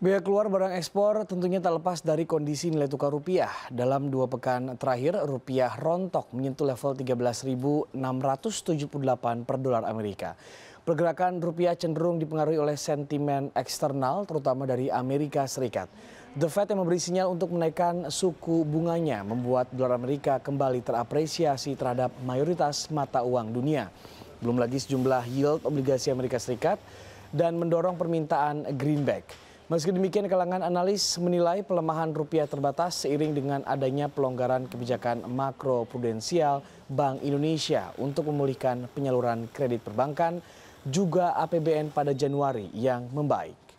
Biaya keluar barang ekspor tentunya tak lepas dari kondisi nilai tukar rupiah. Dalam dua pekan terakhir, rupiah rontok menyentuh level 13.678 per dolar Amerika. Pergerakan rupiah cenderung dipengaruhi oleh sentimen eksternal, terutama dari Amerika Serikat. The Fed yang memberi sinyal untuk menaikkan suku bunganya membuat dolar Amerika kembali terapresiasi terhadap mayoritas mata uang dunia. Belum lagi sejumlah yield obligasi Amerika Serikat dan mendorong permintaan greenback. Meski demikian, kalangan analis menilai pelemahan rupiah terbatas seiring dengan adanya pelonggaran kebijakan makro prudensial Bank Indonesia untuk memulihkan penyaluran kredit perbankan, juga APBN pada Januari yang membaik.